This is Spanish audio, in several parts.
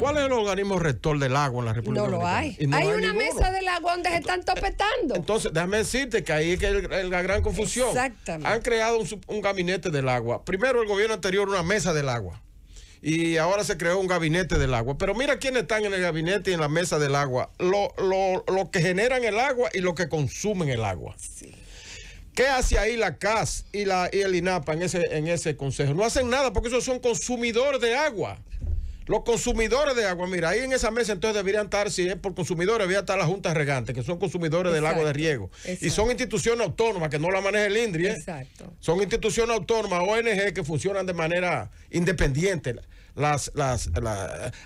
¿Cuál es el organismo rector del agua en la República No lo hay. hay, una mesa del agua donde se están topetando. Entonces, déjame decirte que ahí es, que la gran confusión. Exactamente. Han creado un, gabinete del agua. Primero el gobierno anterior una mesa del agua y ahora se creó un gabinete del agua. Pero mira quiénes están en el gabinete y en la mesa del agua. Los lo, que generan el agua y lo que consumen el agua. Sí. ¿Qué hace ahí la CAS y, la, el INAPA en ese, en ese consejo? No hacen nada porque esos son consumidores de agua. Los consumidores de agua, mira, ahí en esa mesa entonces deberían estar, si es por consumidores, debería estar la Junta regantes, que son consumidores del agua de riego. Y son instituciones autónomas, que no la maneja el INDRI. ¿eh? Exacto. Son instituciones autónomas, ONG, que funcionan de manera independiente. Las, las,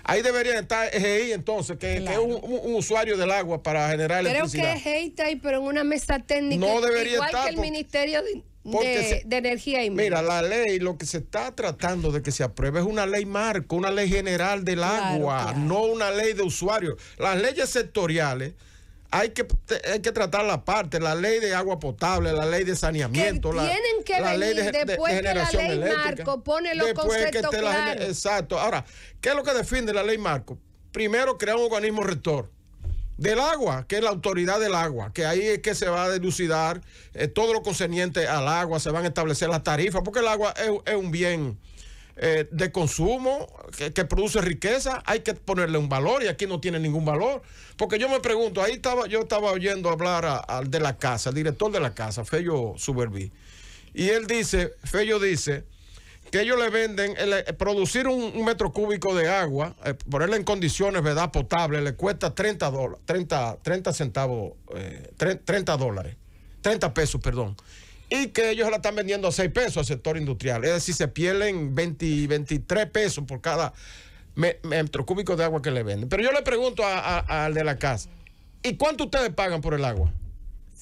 ahí deberían estar EGI entonces, que, es un, usuario del agua para generar el electricidad. Creo que EGI e está ahí, pero en una mesa técnica. No debería estar, que el Ministerio de de, energía y Mira, la ley, lo que se está tratando de que se apruebe es una ley marco, una ley general del agua, no una ley de usuarios. Las leyes sectoriales hay que, hay que tratar la parte, la ley de agua potable, la ley de saneamiento. tienen que la, venir ley de, después de, la ley Marco pone los conceptos Exacto. Ahora, ¿qué es lo que defiende la ley Marco? Primero, crea un organismo rector del agua, que es la autoridad del agua, que ahí es que se va a delucidar eh, todo lo concerniente al agua, se van a establecer las tarifas, porque el agua es, un bien eh, de consumo que, produce riqueza, hay que ponerle un valor y aquí no tiene ningún valor. Porque yo me pregunto, ahí estaba, yo estaba oyendo hablar al de la casa, al director de la casa, Fello Suberví, y él dice, Fello dice, que ellos le venden, eh, eh, producir un, metro cúbico de agua, eh, ponerle en condiciones, ¿verdad?, potable, le cuesta 30 dólares, 30, 30 centavos, 30 dólares, 30 pesos, perdón. Y que ellos la están vendiendo a 6 pesos al sector industrial. Es decir, se pierden 20, 23 pesos por cada metro cúbico de agua que le venden. Pero yo le pregunto al de la casa, ¿y cuánto ustedes pagan por el agua?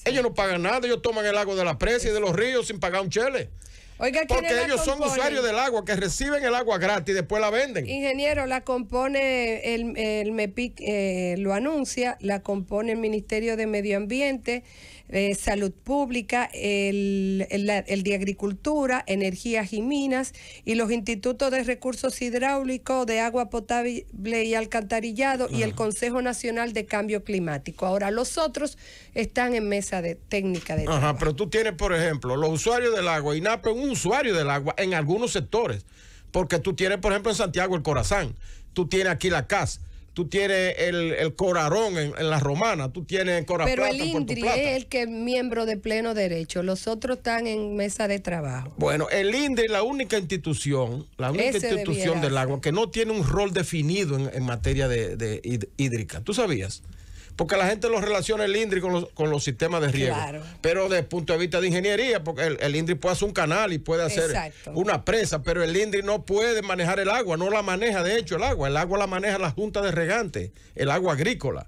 Ellos no pagan nada, ellos toman el agua de la presa y de los ríos sin pagar un chele. Oiga, Porque ellos son usuarios del agua, que reciben el agua gratis y después la venden. Ingeniero, la compone el, MEPIC, eh, lo anuncia, la compone el Ministerio de Medio Ambiente, eh, Salud Pública, el, de Agricultura, Energías y Minas y los Institutos de Recursos Hidráulicos, de Agua Potable y Alcantarillado y el Consejo Nacional de Cambio Climático. Ahora, los otros están en mesa de técnica de. Ajá, pero tú tienes, por ejemplo, los usuarios del agua, INAPE, un usuario del agua en algunos sectores. Porque tú tienes, por ejemplo, en Santiago el Corazán, tú tienes aquí la CAS, tú tienes el, el Corarón en, la Romana, tú tienes el Corazón Pero el INDRI es el que es miembro de pleno derecho, los otros están en mesa de trabajo. Bueno, el INDRI es la única institución, la única institución del agua que no tiene un rol definido en, materia de, de hídrica. ¿Tú sabías? porque la gente lo relaciona el INDRI con los, sistemas de riego. Pero desde el punto de vista de ingeniería, porque el, INDRI puede hacer un canal y puede hacer una presa, pero el INDRI no puede manejar el agua, no la maneja de hecho el agua, el agua la maneja la Junta de Regantes, el agua agrícola.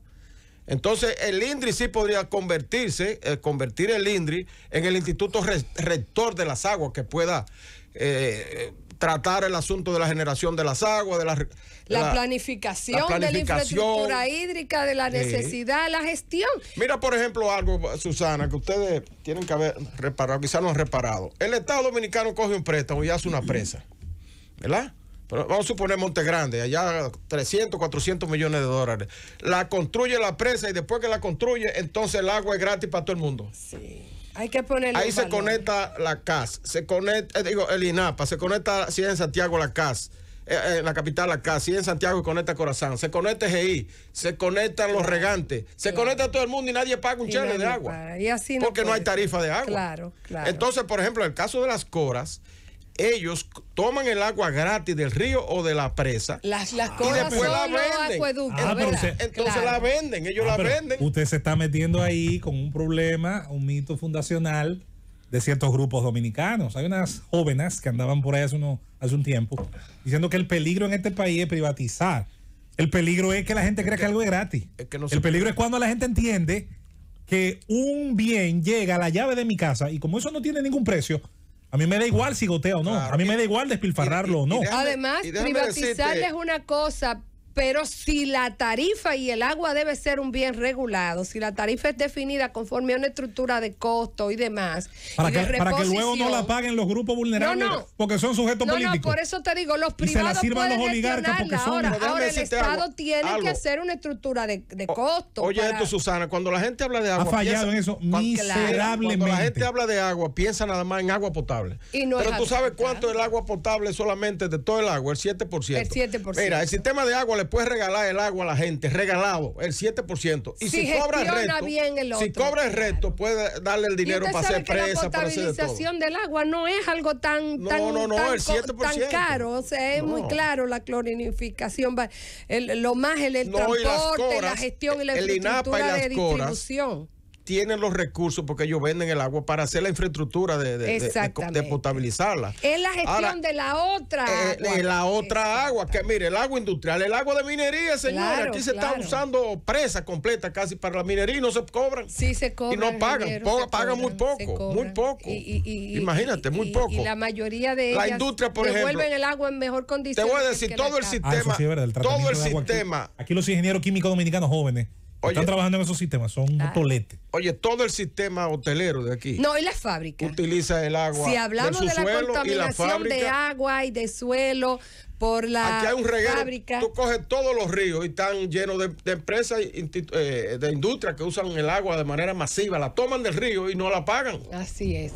Entonces, el INDRI sí podría convertirse, eh, convertir el INDRI en el instituto rector de las aguas que pueda eh, tratar el asunto de la generación de las aguas, de la, la, planificación, de la infraestructura hídrica, de la necesidad, de la gestión. Mira, por ejemplo, algo, Susana, que ustedes tienen que haber reparado, quizás no han reparado. El Estado Dominicano coge un préstamo y hace una presa, ¿verdad? Pero vamos a suponer Monte Grande, allá 300, 400 millones de dólares. La construye la presa y después que la construye, entonces el agua es gratis para todo el mundo. Sí. Hay que ponerle Ahí se conecta la CAS, se conecta, eh, digo, el INAPA, se conecta, si es en Santiago, la CAS. Eh, eh, en la capital, la CAS, si es en Santiago, conecta Corazón, se conecta GI, se conectan los regantes, se conecta todo el mundo y nadie paga un chale de agua. Y así porque no hay tarifa de agua. Claro, claro. Entonces, por ejemplo, el caso de las coras, ellos toman el agua gratis del río o de la presa y después la venden. Ah, entonces la venden, ellos ah, la venden. Usted se está metiendo ahí con un problema, un mito fundacional de ciertos grupos dominicanos. Hay unas jóvenes que andaban por ahí hace, hace un tiempo diciendo que el peligro en este país es privatizar. El peligro es que la gente crea que, algo es gratis. el peligro es cuando la gente entiende que un bien llega a la llave de mi casa y como eso no tiene ningún precio, a mí me da igual si gotea o no. A mí me da igual despilfarrarlo o no. Además, privatizar es una cosa, pero si la tarifa y el agua debe ser un bien regulado, si la tarifa es definida conforme a una estructura de costo y demás, para, que, luego no la paguen los grupos vulnerables, porque son sujetos políticos. No, por eso te digo, los privados pueden los Ahora, ahora el Estado tiene que hacer una estructura de, costo. oye esto, Susana, cuando la gente habla de agua... Ha fallado en eso miserablemente. Cuando la gente habla de agua, piensa nada más en agua potable. pero tú sabes cuánto es el agua potable solamente de todo el agua, el 7%. El 7%. Mira, el sistema de agua le puedes regalar el agua a la gente, regalado, el 7%. Y si, cobra el resto, si cobra el resto, puede darle el dinero para hacer presa, para hacer La potabilización del agua no es algo tan, tan, tan, caro, o sea, es muy claro la clorinificación, el, lo más el, transporte, la gestión y la distribución tienen los recursos porque ellos venden el agua para hacer la infraestructura de, potabilizarla. Es la gestión de la otra de eh, eh, la otra agua, que mire, el agua industrial, el agua de minería, señor. aquí se está usando presa completa casi para la minería y no se cobran. Sí, se cobran. Y no pagan, pagan muy poco, muy poco. Imagínate, muy poco. la mayoría de la industria, por devuelven el agua en mejor condición. Te voy a decir, ah, todo el sistema, todo el sistema. aquí los ingenieros químicos dominicanos jóvenes están trabajando en esos sistemas, son claro. Oye, todo el sistema hotelero de aquí. No, y la fábrica. Utiliza el agua. Si hablamos de, la contaminación de agua y de suelo por la aquí hay fábrica. Tú coges todos los ríos y están llenos de, de empresas, eh, de industrias que usan el agua de manera masiva. La toman del río y no la pagan. Así es.